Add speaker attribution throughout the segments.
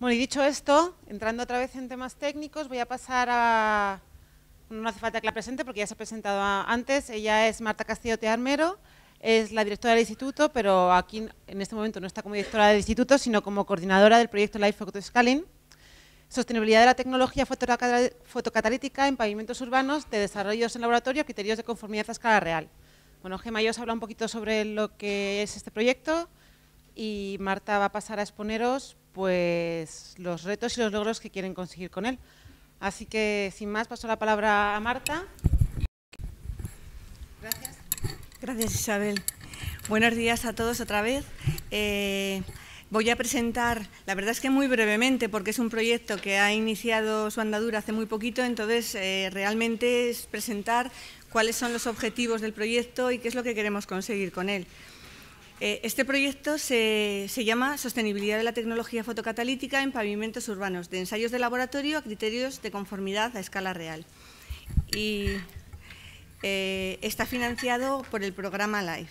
Speaker 1: Bueno, y dicho esto, entrando otra vez en temas técnicos, voy a pasar a... No hace falta que la presente porque ya se ha presentado antes. Ella es Marta Castillo Tearmero, es la directora del instituto, pero aquí en este momento no está como directora del instituto, sino como coordinadora del proyecto Life Photo Scaling, sostenibilidad de la tecnología fotocatalítica en pavimentos urbanos de desarrollos en laboratorio, criterios de conformidad a escala real. Bueno, Gemma ya os habla un poquito sobre lo que es este proyecto y Marta va a pasar a exponeros pues los retos y los logros que quieren conseguir con él. Así que, sin más, paso la palabra a Marta. Gracias. Gracias, Isabel. Buenos días a todos otra vez. Eh, voy a presentar, la verdad es que muy brevemente, porque es un proyecto que ha iniciado su andadura hace muy poquito, entonces eh, realmente es presentar cuáles son los objetivos del proyecto y qué es lo que queremos conseguir con él. Eh, este proyecto se, llama Sostenibilidad de la tecnología fotocatalítica en pavimentos urbanos, de ensayos de laboratorio a criterios de conformidad a escala real. Y eh, está financiado por el programa LIFE.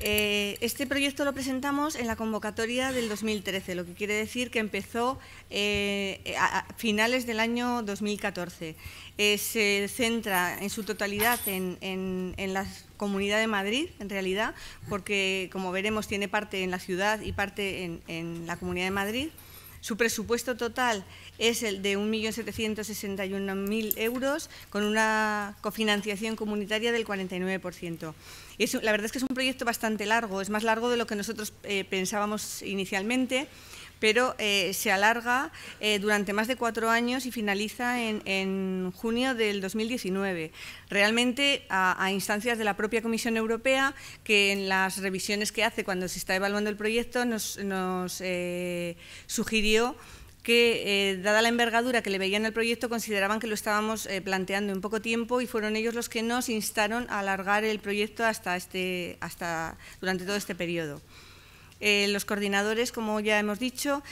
Speaker 1: Eh, este proyecto lo presentamos en la convocatoria del 2013, lo que quiere decir que empezó a finales del año 2014. se centra en su totalidad en, en, en las Comunidad de Madrid, en realidad, porque, como veremos, tiene parte en la ciudad y parte en, la Comunidad de Madrid. Su presupuesto total es el de 1.761.000 euros, con una cofinanciación comunitaria del 49% la verdad es que es un proyecto bastante largo, es más largo de lo que nosotros eh, pensábamos inicialmente, pero eh, se alarga eh, durante más de cuatro años y finaliza en, junio del 2019. Realmente a, instancias de la propia Comisión Europea, que en las revisiones que hace cuando se está evaluando el proyecto nos sugirió que, eh, dada la envergadura que le veían al proyecto, consideraban que lo estábamos eh, planteando en poco tiempo y fueron ellos los que nos instaron a alargar el proyecto hasta este, hasta, durante todo este periodo. Eh, los coordinadores, como ya hemos dicho,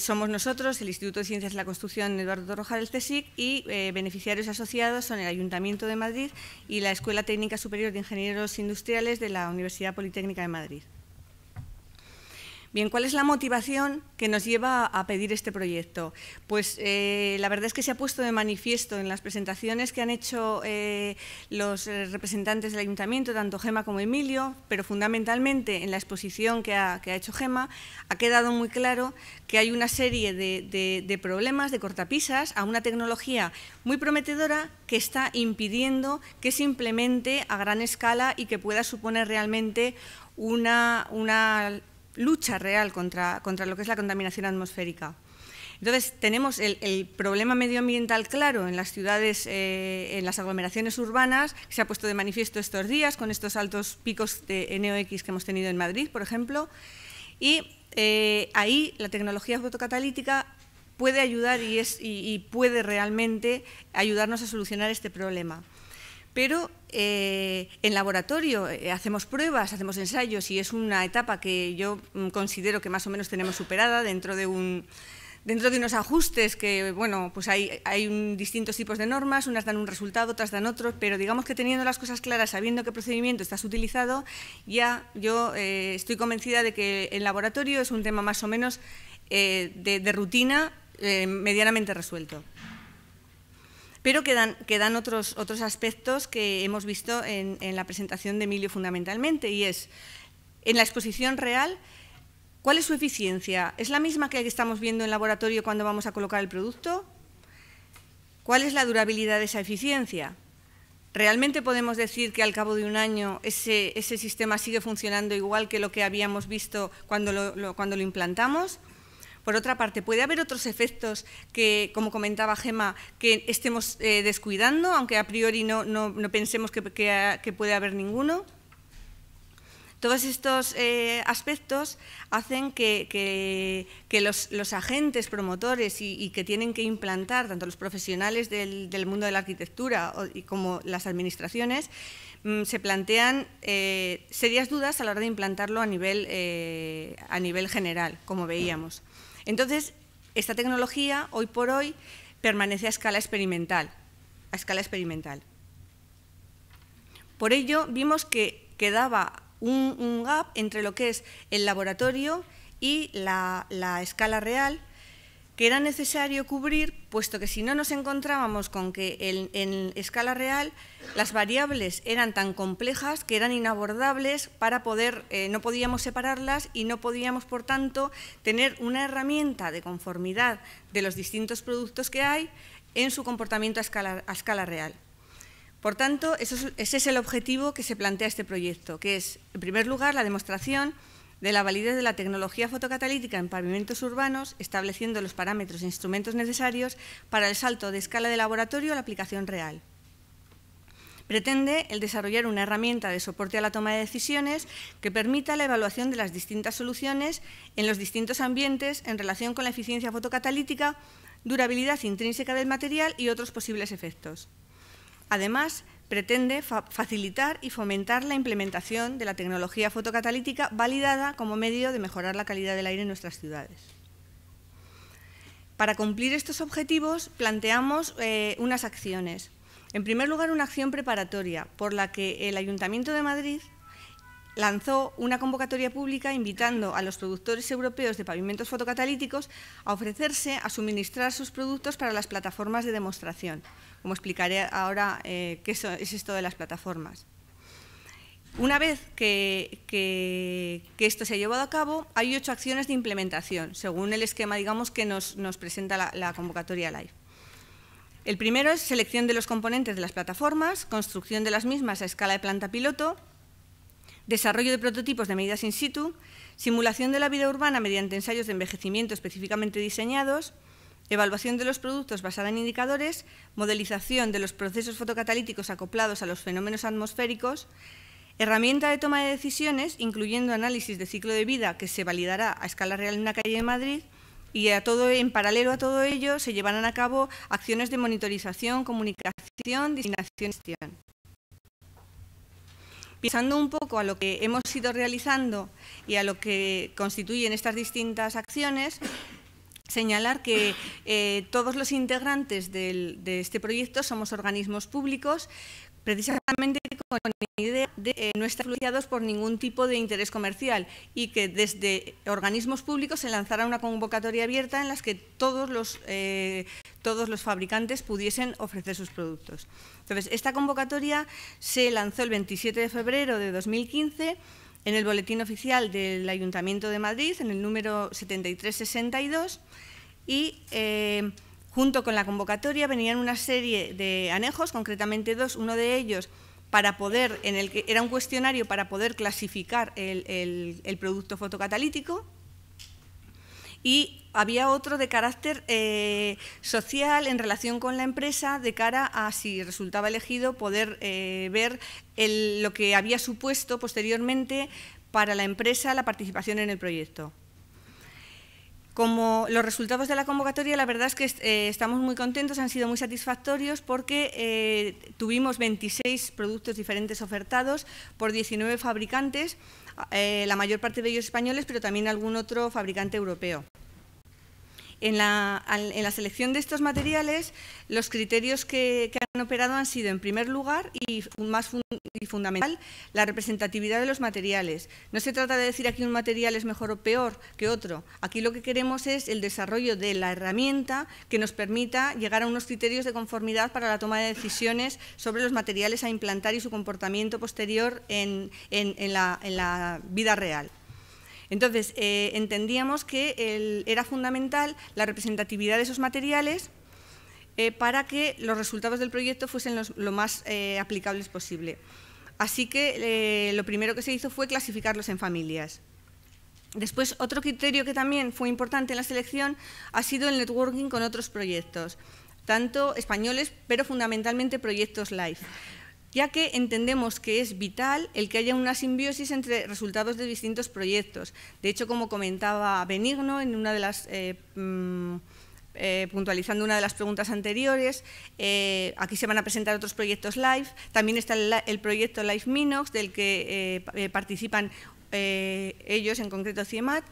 Speaker 1: somos nosotros, el Instituto de Ciencias de la Construcción Eduardo Torroja del CSIC y beneficiarios asociados son el Ayuntamiento de Madrid y la Escuela Técnica Superior de Ingenieros Industriales de la Universidad Politécnica de Madrid. Bien, ¿cuál es la motivación que nos lleva a pedir este proyecto? Pues eh, la verdad es que se ha puesto de manifiesto en las presentaciones que han hecho eh, los eh, representantes del Ayuntamiento, tanto Gema como Emilio, pero fundamentalmente en la exposición que ha, hecho Gema, ha quedado muy claro que hay una serie de, problemas, de cortapisas, a una tecnología muy prometedora que está impidiendo que se implemente a gran escala y que pueda suponer realmente una, una lucha real contra, contra lo que es la contaminación atmosférica. Entonces, tenemos el, problema medioambiental claro en las ciudades, eh, en las aglomeraciones urbanas, que se ha puesto de manifiesto estos días con estos altos picos de NOx que hemos tenido en Madrid, por ejemplo. Y eh, ahí la tecnología fotocatalítica puede ayudar y, es, y puede realmente ayudarnos a solucionar este problema pero eh, en laboratorio eh, hacemos pruebas, hacemos ensayos y es una etapa que yo mm, considero que más o menos tenemos superada dentro de un dentro de unos ajustes que, bueno, pues hay, distintos tipos de normas, unas dan un resultado, otras dan otro, pero digamos que teniendo las cosas claras, sabiendo qué procedimiento estás utilizado, ya yo eh, estoy convencida de que en laboratorio es un tema más o menos de, rutina medianamente resuelto pero quedan, otros, aspectos que hemos visto en, la presentación de Emilio fundamentalmente, y es, en la exposición real, ¿cuál es su eficiencia? ¿Es la misma que estamos viendo en laboratorio cuando vamos a colocar el producto? ¿Cuál es la durabilidad de esa eficiencia? ¿Realmente podemos decir que al cabo de un año ese, sistema sigue funcionando igual que lo que habíamos visto cuando lo implantamos? Por otra parte, ¿puede haber otros efectos que, como comentaba Gema, que estemos eh, descuidando, aunque a priori no, pensemos que, que, puede haber ninguno? Todos estos eh, aspectos hacen que, los, agentes promotores y, que tienen que implantar, tanto los profesionales del, mundo de la arquitectura como las administraciones, mm, se plantean eh, serias dudas a la hora de implantarlo a nivel, a nivel general, como veíamos. Entonces, esta tecnología, hoy por hoy, permanece a escala experimental. A escala experimental. Por ello, vimos que quedaba un, gap entre lo que es el laboratorio y la escala real, que era necesario cubrir, puesto que si no nos encontrábamos con que en, escala real las variables eran tan complejas que eran inabordables para poder, eh, no podíamos separarlas y no podíamos, por tanto, tener una herramienta de conformidad de los distintos productos que hay en su comportamiento a escala, real. Por tanto, ese es el objetivo que se plantea este proyecto, que es, en primer lugar, la demostración de la validez de la tecnología fotocatalítica en pavimentos urbanos, estableciendo los parámetros e instrumentos necesarios para el salto de escala de laboratorio a la aplicación real. Pretende el desarrollar una herramienta de soporte a la toma de decisiones que permita la evaluación de las distintas soluciones en los distintos ambientes en relación con la eficiencia fotocatalítica, durabilidad intrínseca del material y otros posibles efectos. Además, pretende facilitar y fomentar la implementación de la tecnología fotocatalítica validada como medio de mejorar la calidad del aire en nuestras ciudades. Para cumplir estos objetivos planteamos eh, unas acciones. En primer lugar, una acción preparatoria por la que el Ayuntamiento de Madrid lanzó una convocatoria pública invitando a los productores europeos de pavimentos fotocatalíticos a ofrecerse a suministrar sus productos para las plataformas de demostración. Como explicaré ahora eh, qué es esto de las plataformas. Una vez que, esto se ha llevado a cabo, hay ocho acciones de implementación, según el esquema digamos, que nos, presenta la, la convocatoria LIFE. El primero es selección de los componentes de las plataformas, construcción de las mismas a escala de planta piloto, desarrollo de prototipos de medidas in situ, simulación de la vida urbana mediante ensayos de envejecimiento específicamente diseñados, evaluación de los productos basada en indicadores, modelización de los procesos fotocatalíticos acoplados a los fenómenos atmosféricos, herramienta de toma de decisiones, incluyendo análisis de ciclo de vida que se validará a escala real en una calle de Madrid, y a todo, en paralelo a todo ello se llevarán a cabo acciones de monitorización, comunicación, gestión. Pensando un poco a lo que hemos ido realizando y a lo que constituyen estas distintas acciones, señalar que eh, todos los integrantes de este proyecto somos organismos públicos, precisamente con idea de eh, no estar influenciados por ningún tipo de interés comercial y que desde organismos públicos se lanzara una convocatoria abierta en la que todos los, eh, todos los fabricantes pudiesen ofrecer sus productos. Entonces, esta convocatoria se lanzó el 27 de febrero de 2015 en el Boletín Oficial del Ayuntamiento de Madrid, en el número 7362, y eh, junto con la convocatoria venían una serie de anejos, concretamente dos, uno de ellos para poder, en el era un cuestionario para poder clasificar el, producto fotocatalítico y había otro de carácter eh, social en relación con la empresa de cara a si resultaba elegido poder eh, ver lo que había supuesto posteriormente para la empresa la participación en el proyecto. Como los resultados de la convocatoria, la verdad es que eh, estamos muy contentos, han sido muy satisfactorios porque eh, tuvimos 26 productos diferentes ofertados por 19 fabricantes, eh, la mayor parte de ellos españoles, pero también algún otro fabricante europeo. En la, selección de estos materiales, los criterios que, han operado han sido, en primer lugar, y más fundamental, la representatividad de los materiales. No se trata de decir aquí un material es mejor o peor que otro. Aquí lo que queremos es el desarrollo de la herramienta que nos permita llegar a unos criterios de conformidad para la toma de decisiones sobre los materiales a implantar y su comportamiento posterior en, la vida real. Entonces, eh, entendíamos que era fundamental la representatividad de esos materiales eh, para que los resultados del proyecto fuesen lo más eh, aplicables posible. Así que lo primero que se hizo fue clasificarlos en familias. Después, otro criterio que también fue importante en la selección ha sido el networking con otros proyectos, tanto españoles, pero fundamentalmente proyectos live ya que entendemos que es vital el que haya una simbiosis entre resultados de distintos proyectos. De hecho, como comentaba Benigno en una de las... Eh, mm, eh, puntualizando una de las preguntas anteriores, eh, aquí se van a presentar otros proyectos live. También está el, proyecto Live Minox, del que participan ellos, en concreto CIEMAT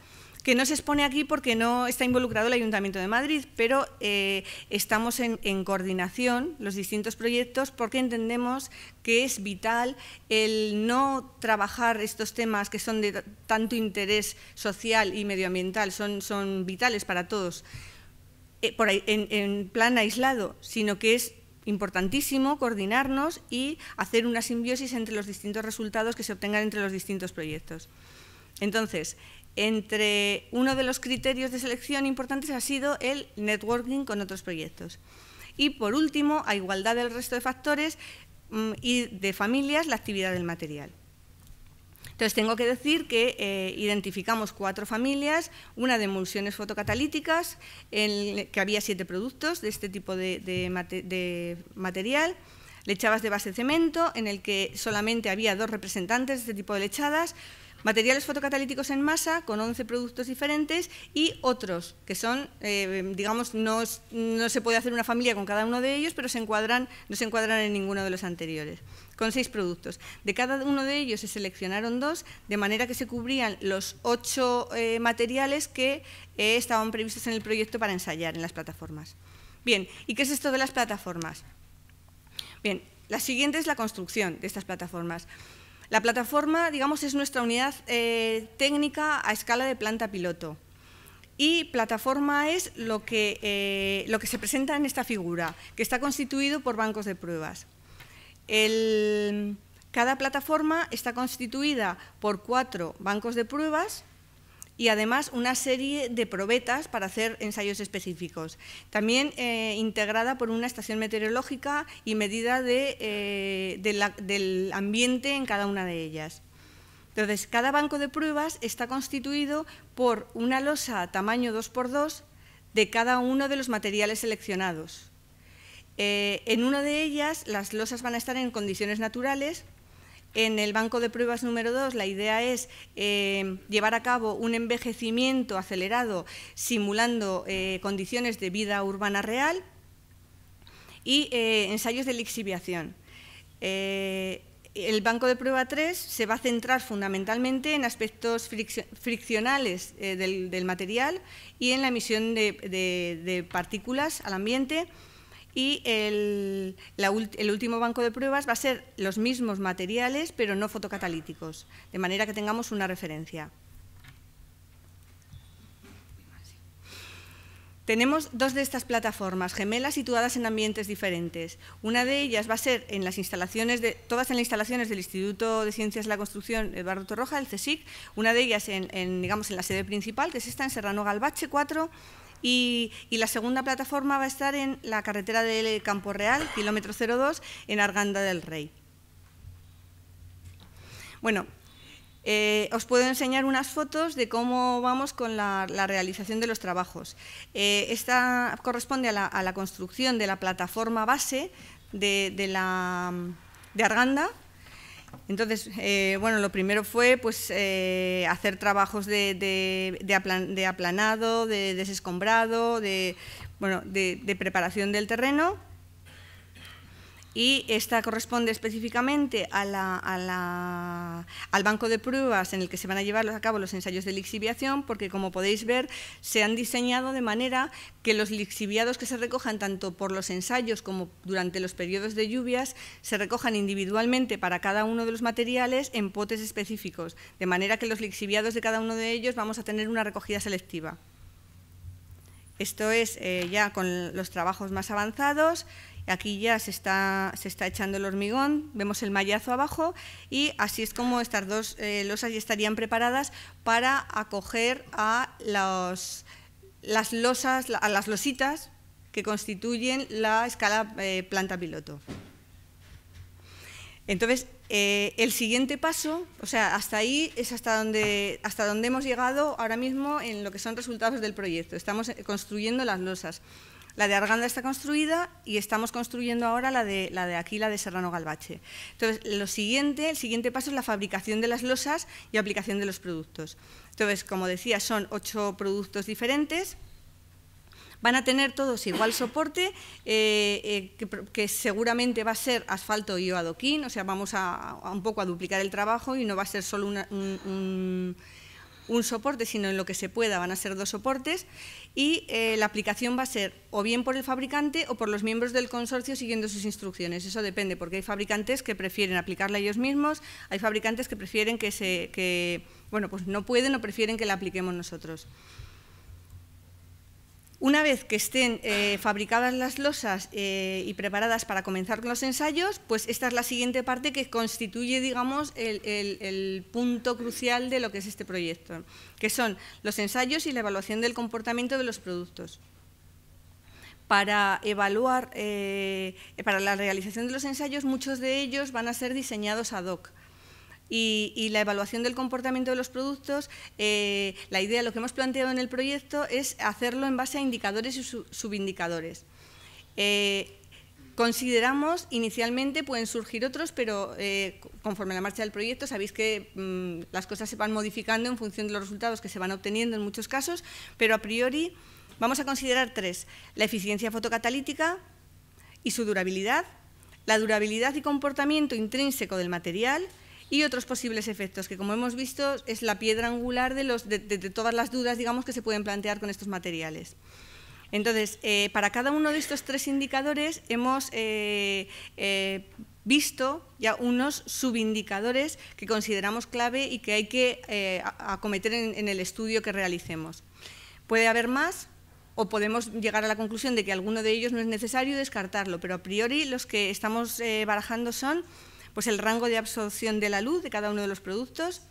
Speaker 1: que no se expone aquí porque no está involucrado el Ayuntamiento de Madrid, pero eh, estamos en, coordinación los distintos proyectos porque entendemos que es vital el no trabajar estos temas que son de tanto interés social y medioambiental, son, vitales para todos, eh, en, en plan aislado, sino que es importantísimo coordinarnos y hacer una simbiosis entre los distintos resultados que se obtengan entre los distintos proyectos. Entonces, entre uno de los criterios de selección importantes ha sido el networking con otros proyectos. Y por último, a igualdad del resto de factores mm, y de familias, la actividad del material. Entonces, tengo que decir que eh, identificamos cuatro familias, una de emulsiones fotocatalíticas, en que había siete productos de este tipo de, de, de material, lechadas de base cemento, en el que solamente había dos representantes de este tipo de lechadas, materiales fotocatalíticos en masa con 11 productos diferentes y otros que son, eh, digamos, no, se puede hacer una familia con cada uno de ellos, pero se encuadran, no se encuadran en ninguno de los anteriores, con seis productos. De cada uno de ellos se seleccionaron dos, de manera que se cubrían los ocho eh, materiales que eh, estaban previstos en el proyecto para ensayar en las plataformas. Bien, ¿y qué es esto de las plataformas? Bien, la siguiente es la construcción de estas plataformas. La plataforma, digamos, es nuestra unidad eh, técnica a escala de planta piloto. Y plataforma es lo que, eh, lo que se presenta en esta figura, que está constituido por bancos de pruebas. cada plataforma está constituida por cuatro bancos de pruebas y además una serie de probetas para hacer ensayos específicos. También eh, integrada por una estación meteorológica y medida eh, del ambiente en cada una de ellas. Entonces, cada banco de pruebas está constituido por una losa tamaño 2x2 de cada uno de los materiales seleccionados. Eh, en una de ellas, las losas van a estar en condiciones naturales en el banco de pruebas número 2 la idea es eh, llevar a cabo un envejecimiento acelerado simulando eh, condiciones de vida urbana real y eh, ensayos de lixiviación. el banco de prueba 3 se va a centrar fundamentalmente en aspectos friccionales del, material y en la emisión de partículas al ambiente y el, último banco de pruebas va a ser los mismos materiales, pero no fotocatalíticos, de manera que tengamos una referencia. Tenemos dos de estas plataformas gemelas situadas en ambientes diferentes. Una de ellas va a ser en las instalaciones de, todas en las instalaciones del Instituto de Ciencias de la Construcción Eduardo Torroja, el CSIC, una de ellas en, digamos, en la sede principal, que es esta en Serrano Galbache 4, y, la segunda plataforma va a estar en la carretera del Campo Real, kilómetro 02, en Arganda del Rey. Bueno, eh, os puedo enseñar unas fotos de cómo vamos con la, realización de los trabajos. Eh, esta corresponde a la, construcción de la plataforma base de Arganda, entonces, eh, bueno, lo primero fue pues, eh, hacer trabajos de, aplanado, de desescombrado, de, bueno, de preparación del terreno y esta corresponde específicamente al banco de pruebas en el que se van a llevar a cabo los ensayos de lixiviación, porque como podéis ver se han diseñado de manera que los lixiviados que se recojan tanto por los ensayos como durante los periodos de lluvias se recojan individualmente para cada uno de los materiales en potes específicos, de manera que los lixiviados de cada uno de ellos vamos a tener una recogida selectiva. Esto es eh, ya con los trabajos más avanzados. Aquí ya se está, echando el hormigón, vemos el mallazo abajo y así es como estas dos eh, losas ya estarían preparadas para acoger a las losas, a las lositas que constituyen la escala eh, planta piloto. Entonces, eh, el siguiente paso, o sea, hasta ahí es hasta donde, hasta donde hemos llegado ahora mismo en lo que son resultados del proyecto. Estamos construyendo las losas. La de Arganda está construida y estamos construyendo ahora la de, la de aquí, la de Serrano Galbache. Entonces, lo siguiente, el siguiente paso es la fabricación de las losas y aplicación de los productos. Entonces, como decía, son ocho productos diferentes. Van a tener todos igual soporte, eh, eh, que, seguramente va a ser asfalto y o adoquín, o sea, vamos a, un poco a duplicar el trabajo y no va a ser solo un un soporte, sino en lo que se pueda, van a ser dos soportes, y eh, la aplicación va a ser o bien por el fabricante o por los miembros del consorcio siguiendo sus instrucciones. Eso depende, porque hay fabricantes que prefieren aplicarla ellos mismos, hay fabricantes que prefieren que se, bueno, pues no pueden o prefieren que la apliquemos nosotros. Una vez que estén eh, fabricadas las losas eh, y preparadas para comenzar con los ensayos, pues esta es la siguiente parte que constituye, digamos, el, punto crucial de lo que es este proyecto, que son los ensayos y la evaluación del comportamiento de los productos para evaluar, eh, para la realización de los ensayos, muchos de ellos van a ser diseñados ad hoc. Y, la evaluación del comportamiento de los productos, eh, la idea, lo que hemos planteado en el proyecto es hacerlo en base a indicadores y subindicadores. Eh, consideramos, inicialmente pueden surgir otros, pero eh, conforme la marcha del proyecto sabéis que mm, las cosas se van modificando en función de los resultados que se van obteniendo en muchos casos, pero a priori vamos a considerar tres, la eficiencia fotocatalítica y su durabilidad, la durabilidad y comportamiento intrínseco del material, y otros posibles efectos, que como hemos visto es la piedra angular de, los, de, todas las dudas digamos, que se pueden plantear con estos materiales. Entonces, eh, para cada uno de estos tres indicadores hemos eh, eh, visto ya unos subindicadores que consideramos clave y que hay que acometer en, el estudio que realicemos. Puede haber más, o podemos llegar a la conclusión de que alguno de ellos no es necesario descartarlo, pero a priori los que estamos barajando son pues el rango de absorción de la luz de cada uno de los productos,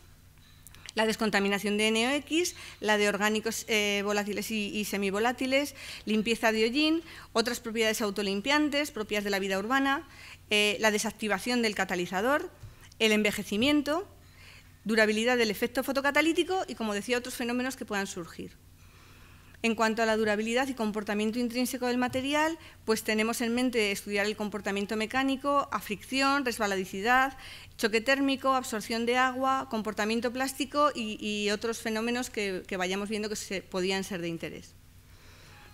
Speaker 1: la descontaminación de NOx, la de orgánicos eh, volátiles y, semivolátiles, limpieza de hollín, otras propiedades autolimpiantes propias de la vida urbana, eh, la desactivación del catalizador, el envejecimiento, durabilidad del efecto fotocatalítico y, como decía, otros fenómenos que puedan surgir. En cuanto a la durabilidad y comportamiento intrínseco del material, pues tenemos en mente estudiar el comportamiento mecánico, a fricción, resbaladicidad, choque térmico, absorción de agua, comportamiento plástico y, otros fenómenos que, vayamos viendo que se, podían ser de interés.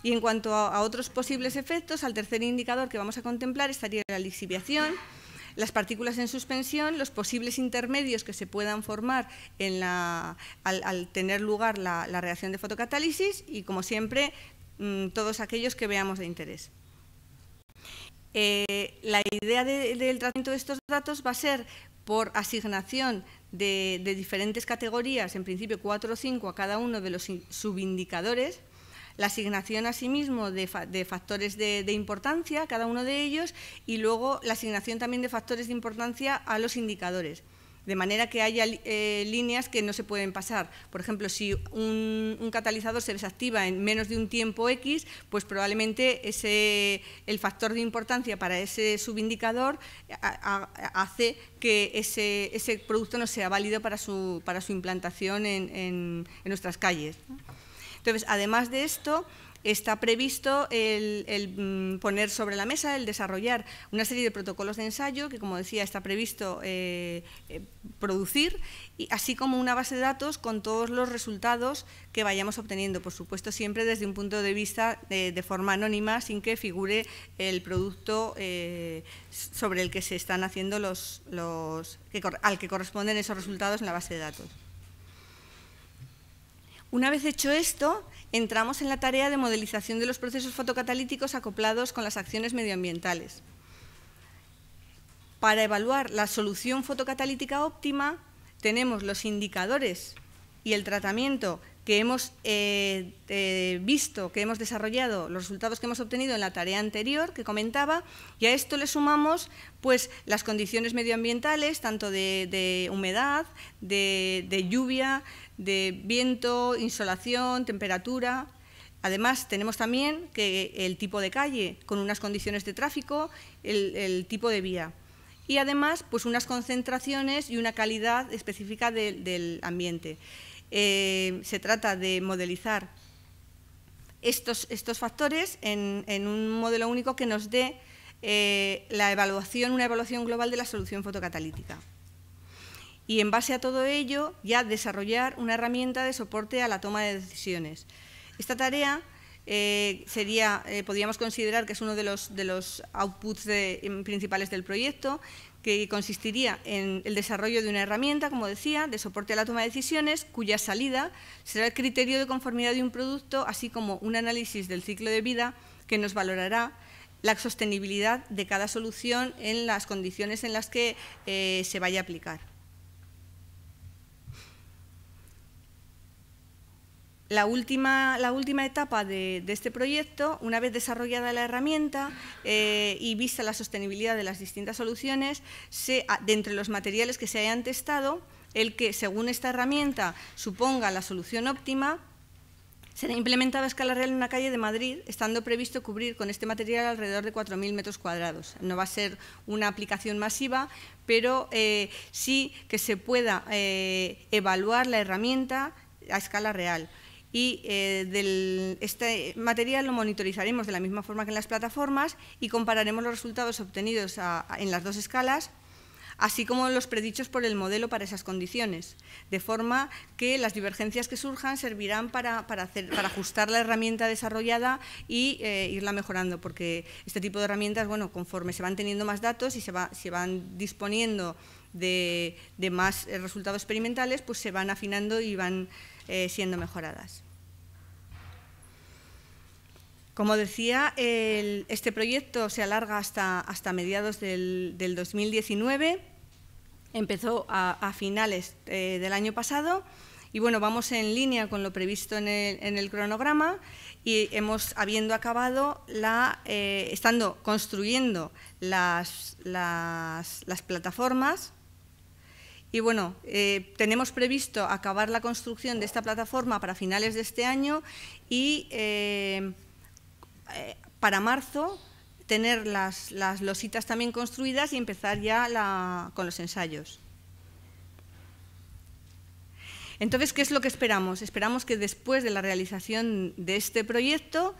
Speaker 1: Y en cuanto a, otros posibles efectos, al tercer indicador que vamos a contemplar estaría la lixiviación, las partículas en suspensión, los posibles intermedios que se puedan formar al, tener lugar la, reacción de fotocatálisis y, como siempre, mm, todos aquellos que veamos de interés. Eh, la idea del tratamiento de estos datos va a ser por asignación de, de diferentes categorías, en principio cuatro o cinco a cada uno de los subindicadores, la asignación asimismo de, de factores de, importancia, cada uno de ellos, y luego la asignación también de factores de importancia a los indicadores. De manera que haya eh, líneas que no se pueden pasar. Por ejemplo, si un, catalizador se desactiva en menos de un tiempo X, pues probablemente ese, el factor de importancia para ese subindicador hace que ese, producto no sea válido para su, para su implantación en nuestras calles. Entonces, además de esto, está previsto el, mm, poner sobre la mesa, el desarrollar una serie de protocolos de ensayo que, como decía, está previsto eh, eh, producir, y, así como una base de datos con todos los resultados que vayamos obteniendo, por supuesto, siempre desde un punto de vista eh, de, forma anónima, sin que figure el producto sobre el que se están haciendo los, que, al que corresponden esos resultados en la base de datos. Una vez hecho esto, entramos en la tarea de modelización de los procesos fotocatalíticos acoplados con las acciones medioambientales. Para evaluar la solución fotocatalítica óptima, tenemos los indicadores y el tratamiento que hemos eh, eh, visto, que hemos desarrollado, los resultados que hemos obtenido en la tarea anterior que comentaba, y a esto le sumamos pues, las condiciones medioambientales, tanto de, humedad, de, lluvia, de viento, insolación, temperatura, Además, tenemos también que el tipo de calle, con unas condiciones de tráfico, el, tipo de vía. Y además, pues unas concentraciones y una calidad específica del ambiente. Eh, se trata de modelizar estos, estos factores en, un modelo único que nos dé eh, la evaluación, una evaluación global de la solución fotocatalítica. Y en base a todo ello, ya desarrollar una herramienta de soporte a la toma de decisiones. Esta tarea eh, sería, podríamos considerar que es uno de los, de los outputs principales del proyecto que consistiría en el desarrollo de una herramienta, como decía, de soporte a la toma de decisiones, cuya salida será el criterio de conformidad de un producto, así como un análisis del ciclo de vida que nos valorará la sostenibilidad de cada solución en las condiciones en las que eh, se vaya a aplicar. la última, etapa de, este proyecto, una vez desarrollada la herramienta eh, y vista la sostenibilidad de las distintas soluciones, de entre los materiales que se hayan testado, el que, según esta herramienta, suponga la solución óptima, será implementado a escala real en una calle de Madrid, estando previsto cubrir con este material alrededor de 4.000 metros cuadrados. No va a ser una aplicación masiva, pero eh, sí que se pueda eh, evaluar la herramienta a escala real y eh, este material lo monitorizaremos de la misma forma que en las plataformas y compararemos los resultados obtenidos en las dos escalas, así como los predichos por el modelo para esas condiciones, de forma que las divergencias que surjan servirán para, hacer, para ajustar la herramienta desarrollada e irla mejorando, porque este tipo de herramientas, bueno, conforme se van teniendo más datos y se, va, se van disponiendo de, de más eh, resultados experimentales, pues se van afinando y van eh, siendo mejoradas. Como decía, este proyecto se alarga hasta, hasta mediados del, 2019, empezó a, finales eh, del año pasado y bueno, vamos en línea con lo previsto en el, cronograma y hemos, habiendo acabado, la, eh, estando construyendo las, las plataformas y bueno, eh, tenemos previsto acabar la construcción de esta plataforma para finales de este año y eh, eh, para marzo tener las, lositas también construidas y empezar ya con los ensayos. Entonces, ¿qué es lo que esperamos? Esperamos que después de la realización de este proyecto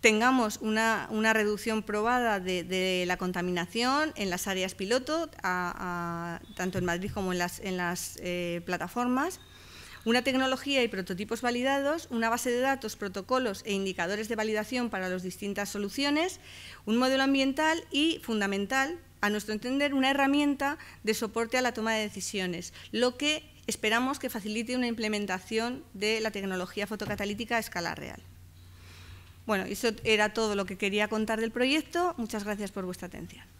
Speaker 1: tengamos una, reducción probada de, la contaminación en las áreas piloto, tanto en Madrid como en las, eh, plataformas, una tecnología y prototipos validados, una base de datos, protocolos e indicadores de validación para las distintas soluciones, un modelo ambiental y, fundamental, a nuestro entender, una herramienta de soporte a la toma de decisiones, lo que esperamos que facilite una implementación de la tecnología fotocatalítica a escala real. Bueno, eso era todo lo que quería contar del proyecto. Muchas gracias por vuestra atención.